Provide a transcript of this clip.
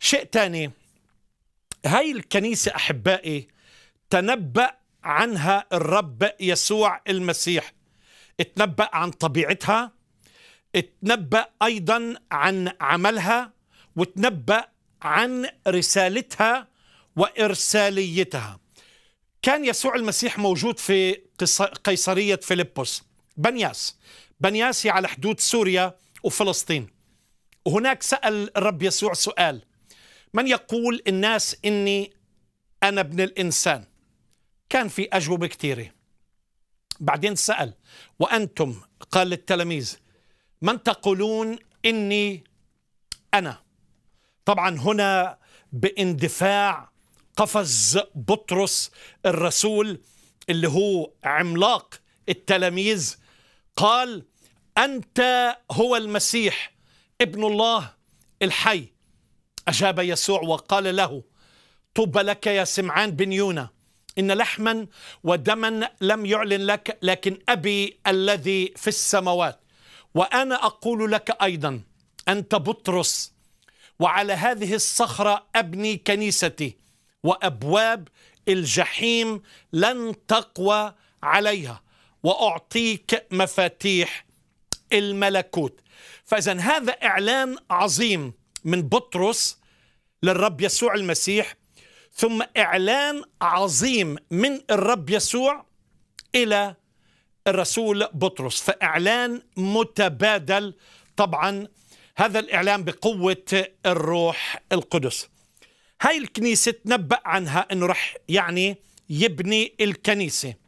شيء تاني هاي الكنيسة أحبائي تنبأ عنها الرب يسوع المسيح اتنبأ عن طبيعتها اتنبأ أيضا عن عملها وتنبأ عن رسالتها وإرساليتها كان يسوع المسيح موجود في قيصرية فيلبس بنياس بنياسي على حدود سوريا وفلسطين وهناك سأل الرب يسوع سؤال من يقول الناس إني أنا ابن الإنسان كان في أجوبة كثيرة بعدين سأل وأنتم قال للتلاميذ من تقولون إني أنا طبعا هنا باندفاع قفز بطرس الرسول اللي هو عملاق التلاميذ قال أنت هو المسيح ابن الله الحي أجاب يسوع وقال له طوبى لك يا سمعان بن يونا إن لحما ودما لم يعلن لك لكن أبي الذي في السماوات وأنا أقول لك أيضا أنت بطرس وعلى هذه الصخرة أبني كنيستي وأبواب الجحيم لن تقوى عليها وأعطيك مفاتيح الملكوت فإذا هذا إعلان عظيم من بطرس للرب يسوع المسيح ثم إعلان عظيم من الرب يسوع إلى الرسول بطرس فإعلان متبادل طبعا هذا الإعلان بقوة الروح القدس هاي الكنيسة تنبأ عنها أنه رح يعني يبني الكنيسة